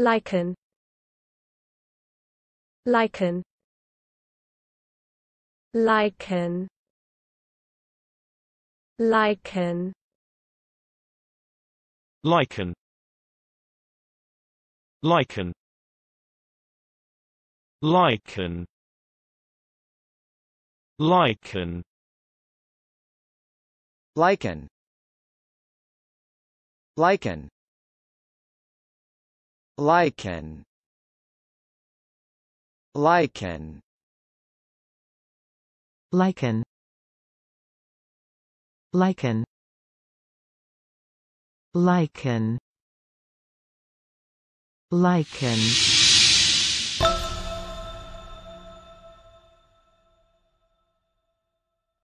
Lichen Lichen Lichen Lichen Lichen Lichen Lichen Lichen Lichen Lichen Lichen Lichen Lichen Lichen Lichen Lichen